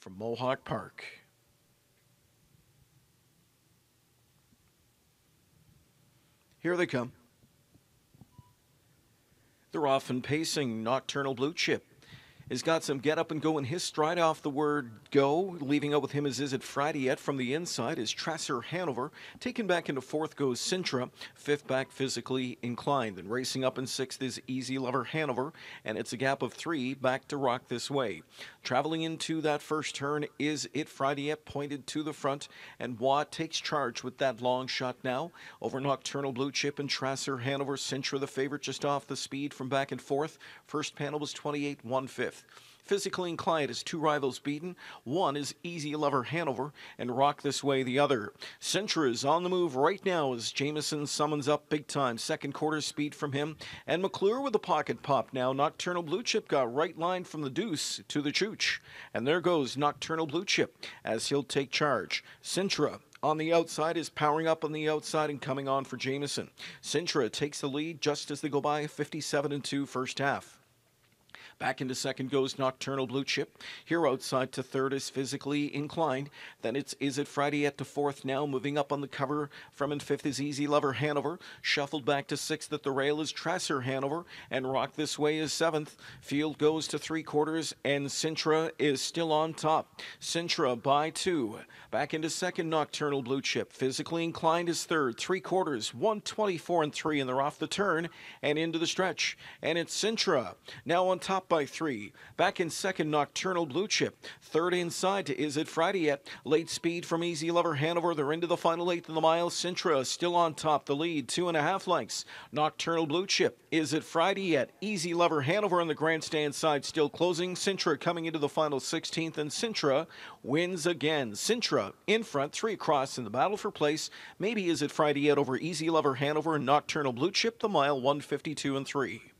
from Mohawk Park. Here they come. They're off and pacing Nocturnal Blue Chip has got some get up and go in his stride off the word go. Leaving out with him is Is It Friday Yet from the inside is Tracer Hanover. Taken back into fourth goes Sintra. Fifth back physically inclined. And racing up in sixth is Easy Lover Hanover. And it's a gap of three back to Rock This Way. Traveling into that first turn is It Friday Yet pointed to the front. And Watt takes charge with that long shot now. Over Nocturnal Blue Chip and Tracer Hanover. Sintra the favorite just off the speed from back and forth. First panel was 28 1 5th. Physically inclined as two rivals beaten. One is Easy Lover Hanover and Rock This Way the other. Centra is on the move right now as Jameson summons up big time. Second quarter speed from him. And McClure with a pocket pop now. Nocturnal Blue Chip got right line from the deuce to the chooch. And there goes Nocturnal Blue Chip as he'll take charge. Centra on the outside is powering up on the outside and coming on for Jameson. Cintra takes the lead just as they go by 57 and 2 first half. Back into second goes Nocturnal Blue Chip. Here outside to third is Physically Inclined. Then it's Is It Friday at to fourth now, moving up on the cover. From in fifth is Easy Lover Hanover. Shuffled back to sixth at the rail is Tracer Hanover. And Rock This Way is seventh. Field goes to three quarters, and Sintra is still on top. Sintra by two. Back into second, Nocturnal Blue Chip. Physically Inclined is third. Three quarters, 124 and three, and they're off the turn and into the stretch. And it's Sintra now on top by three. Back in second, Nocturnal Blue Chip. Third inside to Is It Friday Yet? Late speed from Easy Lover Hanover. They're into the final eighth of the mile. Sintra still on top. The lead, two and a half lengths. Nocturnal Blue Chip. Is It Friday Yet? Easy Lover Hanover on the grandstand side still closing. Sintra coming into the final 16th, and Sintra wins again. Sintra in front, three across in the battle for place. Maybe Is It Friday Yet over Easy Lover Hanover and Nocturnal Blue Chip, the mile 152 and 3.